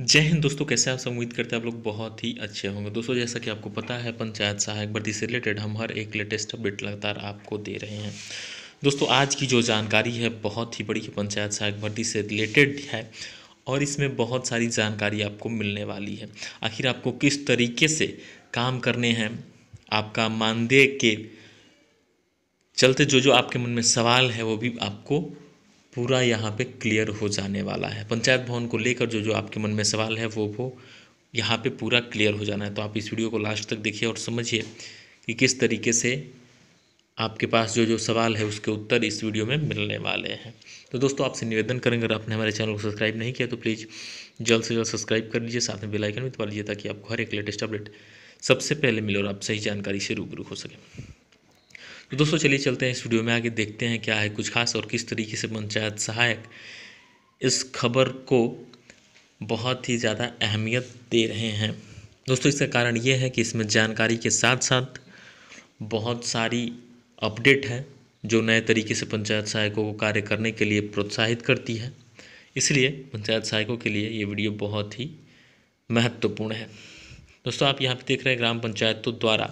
जय हिंद दोस्तों कैसे आप सब उम्मीद करते हैं आप लोग बहुत ही अच्छे होंगे दोस्तों जैसा कि आपको पता है पंचायत सहायक भर्ती से रिलेटेड हम हर एक लेटेस्ट अपडेट लगातार आपको दे रहे हैं दोस्तों आज की जो जानकारी है बहुत ही बड़ी है पंचायत सहायक भर्ती से रिलेटेड है और इसमें बहुत सारी जानकारी आपको मिलने वाली है आखिर आपको किस तरीके से काम करने हैं आपका मानदेय के चलते जो जो आपके मन में सवाल है वो भी आपको पूरा यहाँ पे क्लियर हो जाने वाला है पंचायत भवन को लेकर जो जो आपके मन में सवाल है वो वो यहाँ पे पूरा क्लियर हो जाना है तो आप इस वीडियो को लास्ट तक देखिए और समझिए कि किस तरीके से आपके पास जो जो सवाल है उसके उत्तर इस वीडियो में मिलने वाले हैं तो दोस्तों आपसे निवेदन करेंगे अगर आपने हमारे चैनल को सब्सक्राइब नहीं किया तो प्लीज़ जल्द से जल्द सब्सक्राइब कर लीजिए साथ में बेलाइकन भी दबा लीजिए ताकि आपको हर एक लेटेस्ट अपडेट सबसे पहले मिले और आप सही जानकारी से रूबरू हो सकें तो दोस्तों चलिए चलते हैं इस वीडियो में आगे देखते हैं क्या है कुछ खास और किस तरीके से पंचायत सहायक इस खबर को बहुत ही ज़्यादा अहमियत दे रहे हैं दोस्तों इसका कारण ये है कि इसमें जानकारी के साथ साथ बहुत सारी अपडेट है जो नए तरीके से पंचायत सहायकों को कार्य करने के लिए प्रोत्साहित करती है इसलिए पंचायत सहायकों के लिए ये वीडियो बहुत ही महत्वपूर्ण है दोस्तों आप यहाँ पर देख रहे हैं ग्राम पंचायतों द्वारा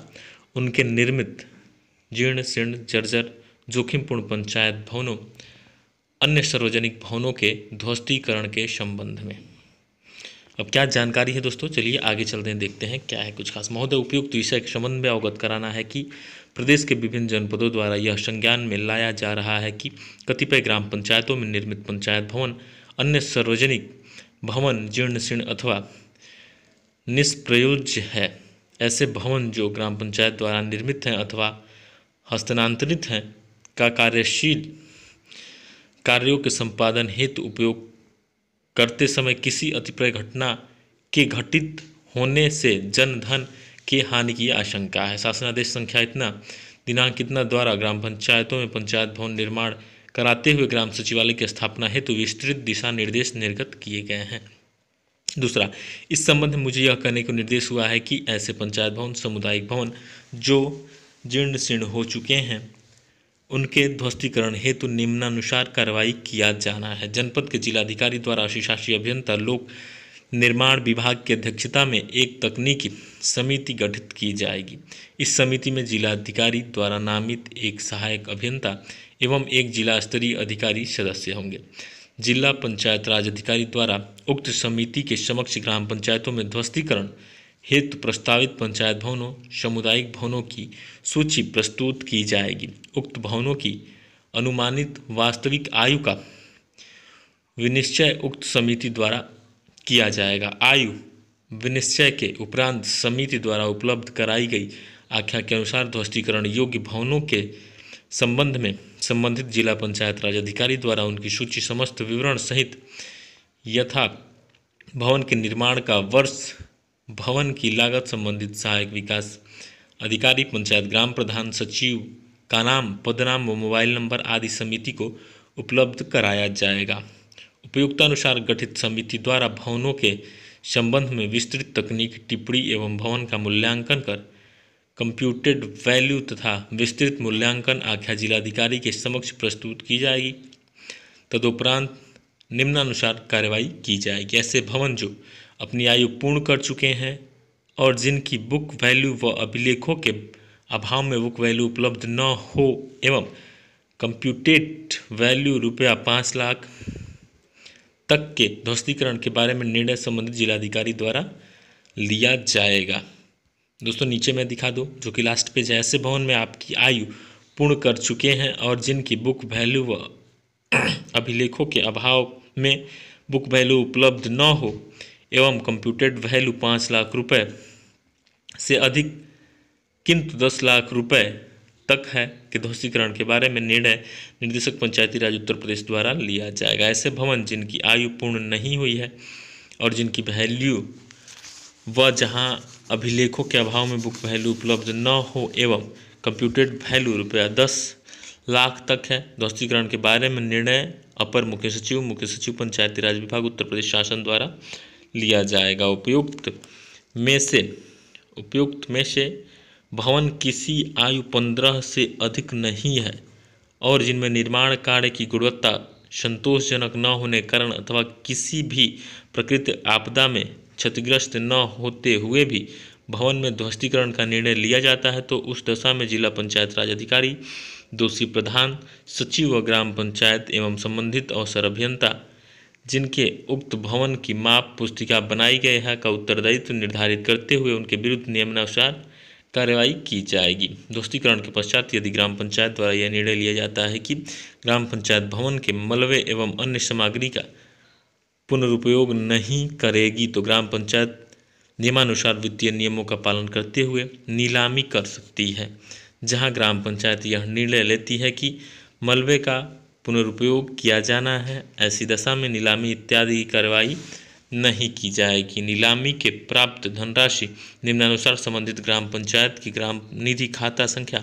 उनके निर्मित जीर्ण शीर्ण जर्जर जोखिमपूर्ण पंचायत भवनों अन्य सार्वजनिक भवनों के ध्वस्तीकरण के संबंध में अब क्या जानकारी है दोस्तों चलिए आगे चलते हैं देखते हैं क्या है कुछ खास महोदय उपयुक्त विषय के संबंध में अवगत कराना है कि प्रदेश के विभिन्न जनपदों द्वारा यह संज्ञान में लाया जा रहा है कि कतिपय ग्राम पंचायतों में निर्मित पंचायत भवन अन्य सार्वजनिक भवन जीर्ण शीर्ण अथवा निष्प्रयोज्य है ऐसे भवन जो ग्राम पंचायत द्वारा निर्मित हैं अथवा हस्तांतरित हैं का कार्यशील कार्यों के संपादन हेतु उपयोग करते समय किसी अतिप्रय घटना के घटित होने से जनधन के हानि की आशंका है शासनादेश संख्या इतना दिनांक इतना द्वारा ग्राम पंचायतों में पंचायत भवन निर्माण कराते हुए ग्राम सचिवालय की स्थापना हेतु विस्तृत दिशा निर्देश निर्गत किए गए हैं दूसरा इस संबंध में मुझे यह कहने को निर्देश हुआ है कि ऐसे पंचायत भवन सामुदायिक भवन जो जीर्ण शीर्ण हो चुके हैं उनके ध्वस्तीकरण हेतु निम्नानुसार कार्रवाई किया जाना है जनपद के जिलाधिकारी द्वारा शासी अभियंता लोक निर्माण विभाग की अध्यक्षता में एक तकनीकी समिति गठित की जाएगी इस समिति में जिलाधिकारी द्वारा नामित एक सहायक अभियंता एवं एक जिला स्तरीय अधिकारी सदस्य होंगे जिला पंचायत राज अधिकारी द्वारा उक्त समिति के समक्ष ग्राम पंचायतों में ध्वस्तीकरण हेतु प्रस्तावित पंचायत भवनों सामुदायिक भवनों की सूची प्रस्तुत की जाएगी उक्त भवनों की अनुमानित वास्तविक आयु का विनिश्चय उक्त समिति द्वारा किया जाएगा आयु विनिश्चय के उपरांत समिति द्वारा उपलब्ध कराई गई आख्या के अनुसार ध्वस्तीकरण योग्य भवनों के संबंध में संबंधित जिला पंचायत राज अधिकारी द्वारा उनकी सूची समस्त विवरण सहित यथा भवन के निर्माण का वर्ष भवन की लागत संबंधित सहायक विकास अधिकारी पंचायत ग्राम प्रधान सचिव का नाम पदनाम व मोबाइल नंबर आदि समिति को उपलब्ध कराया जाएगा उपयुक्तानुसार गठित समिति द्वारा भवनों के संबंध में विस्तृत तकनीक टिप्पणी एवं भवन का मूल्यांकन कर कंप्यूटेड वैल्यू तथा विस्तृत मूल्यांकन आख्या जिलाधिकारी के समक्ष प्रस्तुत की जाएगी तदुपरांत निम्नानुसार कार्रवाई की जाएगी ऐसे भवन जो अपनी आयु पूर्ण कर चुके हैं और जिनकी बुक वैल्यू व अभिलेखों के अभाव में बुक वैल्यू उपलब्ध न हो एवं कंप्यूटेड वैल्यू रुपया पाँच लाख तक के ध्वस्तीकरण के बारे में निर्णय संबंधित जिलाधिकारी द्वारा लिया जाएगा दोस्तों नीचे मैं दिखा दूँ जो कि लास्ट पेज ऐसे भवन में आपकी आयु पूर्ण कर चुके हैं और जिनकी बुक वैल्यू व अभिलेखों के अभाव में बुक वैल्यू उपलब्ध न हो एवं कंप्यूटेड वैल्यू पाँच लाख रुपए से अधिक किंतु दस लाख रुपए तक है कि ध्वस्तीकरण के बारे में निर्णय निर्देशक पंचायती राज उत्तर प्रदेश द्वारा लिया जाएगा ऐसे भवन जिनकी आयु पूर्ण नहीं हुई है और जिनकी वैल्यू व जहाँ अभिलेखों के अभाव में बुक वैल्यू उपलब्ध न हो एवं कंप्यूटेड वैल्यू रुपया दस लाख तक है ध्वस्तीकरण के बारे में निर्णय अपर मुख्य सचिव मुख्य सचिव पंचायती राज विभाग उत्तर प्रदेश शासन द्वारा लिया जाएगा उपयुक्त में से उपयुक्त में से भवन किसी आयु पंद्रह से अधिक नहीं है और जिनमें निर्माण कार्य की गुणवत्ता संतोषजनक न होने कारण अथवा किसी भी प्रकृति आपदा में क्षतिग्रस्त न होते हुए भी भवन में ध्वस्तीकरण का निर्णय लिया जाता है तो उस दशा में जिला पंचायत राज अधिकारी दोषी प्रधान सचिव व ग्राम पंचायत एवं संबंधित अवसर अभियंता जिनके उक्त भवन की माप पुस्तिका बनाई गई है का उत्तरदायित्व निर्धारित करते हुए उनके विरुद्ध नियमानुसार कार्रवाई की जाएगी दोस्तीकरण के पश्चात यदि ग्राम पंचायत द्वारा यह निर्णय लिया जाता है कि ग्राम पंचायत भवन के मलबे एवं अन्य सामग्री का पुनरुपयोग नहीं करेगी तो ग्राम पंचायत नियमानुसार वित्तीय नियमों का पालन करते हुए नीलामी कर सकती है जहां ग्राम पंचायत यह निर्णय लेती है कि मलबे का पुनरुपयोग किया जाना है ऐसी दशा में नीलामी इत्यादि की कार्रवाई नहीं की जाएगी नीलामी के प्राप्त धनराशि निम्नानुसार संबंधित ग्राम पंचायत की ग्राम निधि खाता संख्या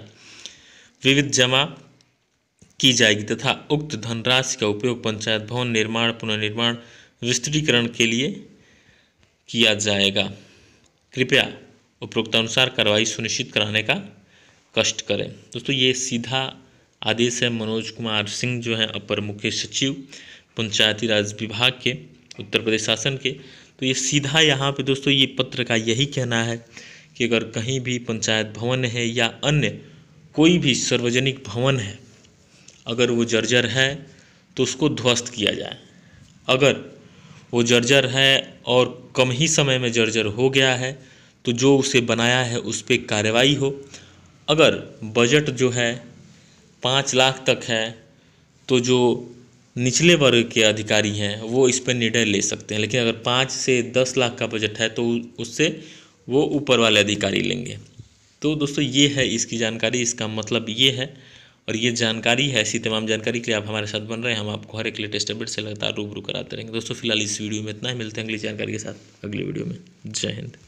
विविध जमा की जाएगी तथा उक्त धनराशि का उपयोग पंचायत भवन निर्माण पुनर्निर्माण विस्तृतीकरण के लिए किया जाएगा कृपया उपरोक्तानुसार कार्रवाई सुनिश्चित कराने का कष्ट करें दोस्तों ये सीधा आदेश है मनोज कुमार सिंह जो हैं अपर मुख्य सचिव पंचायती राज विभाग के उत्तर प्रदेश शासन के तो ये सीधा यहाँ पे दोस्तों ये पत्र का यही कहना है कि अगर कहीं भी पंचायत भवन है या अन्य कोई भी सार्वजनिक भवन है अगर वो जर्जर है तो उसको ध्वस्त किया जाए अगर वो जर्जर है और कम ही समय में जर्जर हो गया है तो जो उसे बनाया है उस पर कार्रवाई हो अगर बजट जो है पाँच लाख तक है तो जो निचले वर्ग के अधिकारी हैं वो इस पर निर्णय ले सकते हैं लेकिन अगर पाँच से दस लाख का बजट है तो उससे वो ऊपर वाले अधिकारी लेंगे तो दोस्तों ये है इसकी जानकारी इसका मतलब ये है और ये जानकारी है ऐसी तमाम जानकारी के लिए आप हमारे साथ बन रहे हैं हम आपको हर एक लेटेस्ट अपडेट से लगातार रूबरू कराते रहेंगे दोस्तों फिलहाल इस वीडियो में इतना ही मिलते हैं अगली जानकारी के साथ अगली वीडियो में जय हिंद